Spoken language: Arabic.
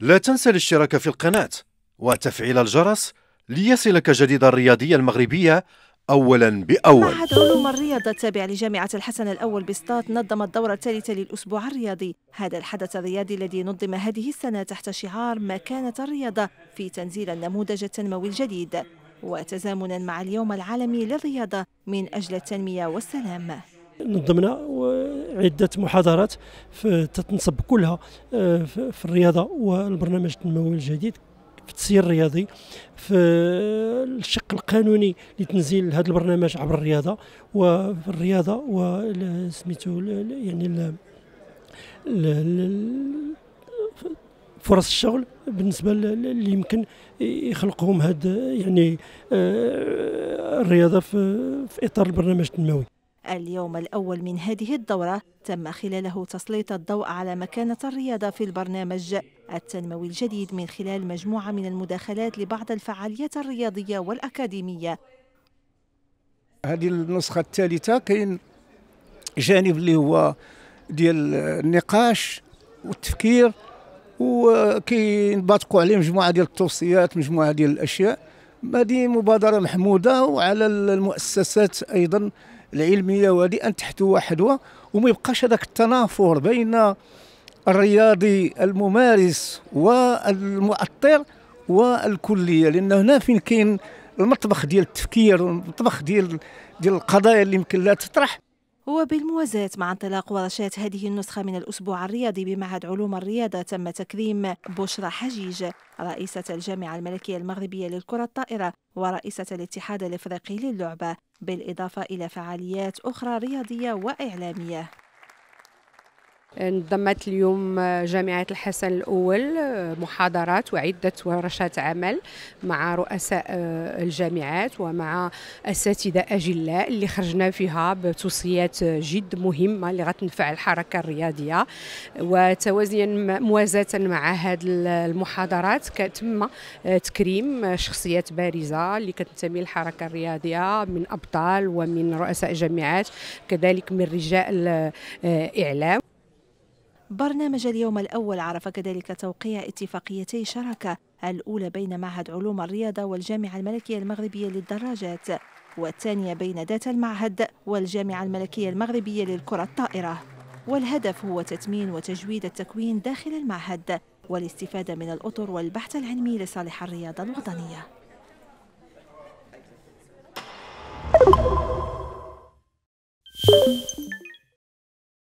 لا تنسى الاشتراك في القناة وتفعيل الجرس ليصلك جديد الرياضية المغربية أولا بأول معهد علوم الرياضة التابع لجامعة الحسن الأول بسطات نظم الدورة الثالثة للأسبوع الرياضي هذا الحدث الرياضي الذي نظم هذه السنة تحت شعار مكانة الرياضة في تنزيل النموذج التنموي الجديد وتزامنا مع اليوم العالمي للرياضة من أجل التنمية والسلام نظمنا عدة محاضرات تتنصب كلها آه، في الرياضة والبرنامج التنموي الجديد في التسيير الرياضي في الشق القانوني لتنزيل هذا البرنامج عبر الرياضة وفي الرياضة وسميتو يعني ال فرص الشغل بالنسبه اللي يمكن يخلقهم هاد يعني آه، الرياضه في اطار البرنامج التنموي اليوم الأول من هذه الدورة تم خلاله تسليط الضوء على مكانة الرياضة في البرنامج التنموي الجديد من خلال مجموعة من المداخلات لبعض الفعاليات الرياضية والأكاديمية هذه النسخة الثالثة كاين جانب اللي هو ديال النقاش والتفكير وكينبطقوا عليه مجموعة ديال التوصيات مجموعة ديال الأشياء هذه مبادرة محمودة وعلى المؤسسات أيضا العلميه وهذه ان تحتوى واحد وما يبقاش هذاك التنافر بين الرياضي الممارس والمؤطر والكليه لان هنا فين كاين المطبخ ديال التفكير والمطبخ ديال ديال القضايا اللي يمكن لا تطرح وبالموازاة مع انطلاق ورشات هذه النسخة من الأسبوع الرياضي بمعهد علوم الرياضة تم تكريم بشرى حجيج رئيسة الجامعة الملكية المغربية للكرة الطائرة ورئيسة الاتحاد الإفريقي للعبة بالإضافة إلى فعاليات أخرى رياضية وإعلامية انضمت اليوم جامعة الحسن الأول آه، محاضرات وعدة ورشات عمل مع رؤساء آه، الجامعات ومع أساتذة أجلاء اللي خرجنا فيها بتوصيات جد مهمة اللي غتنفع الحركة الرياضية وتوازيا موازاة مع هذه المحاضرات تم آه، تكريم شخصيات بارزة اللي كتنتمي للحركة الرياضية من أبطال ومن رؤساء جامعات كذلك من رجال إعلام برنامج اليوم الأول عرف كذلك توقيع اتفاقيتي شراكة الأولى بين معهد علوم الرياضة والجامعة الملكية المغربية للدراجات والثانية بين ذات المعهد والجامعة الملكية المغربية للكرة الطائرة والهدف هو تتمين وتجويد التكوين داخل المعهد والاستفادة من الأطر والبحث العلمي لصالح الرياضة الوطنية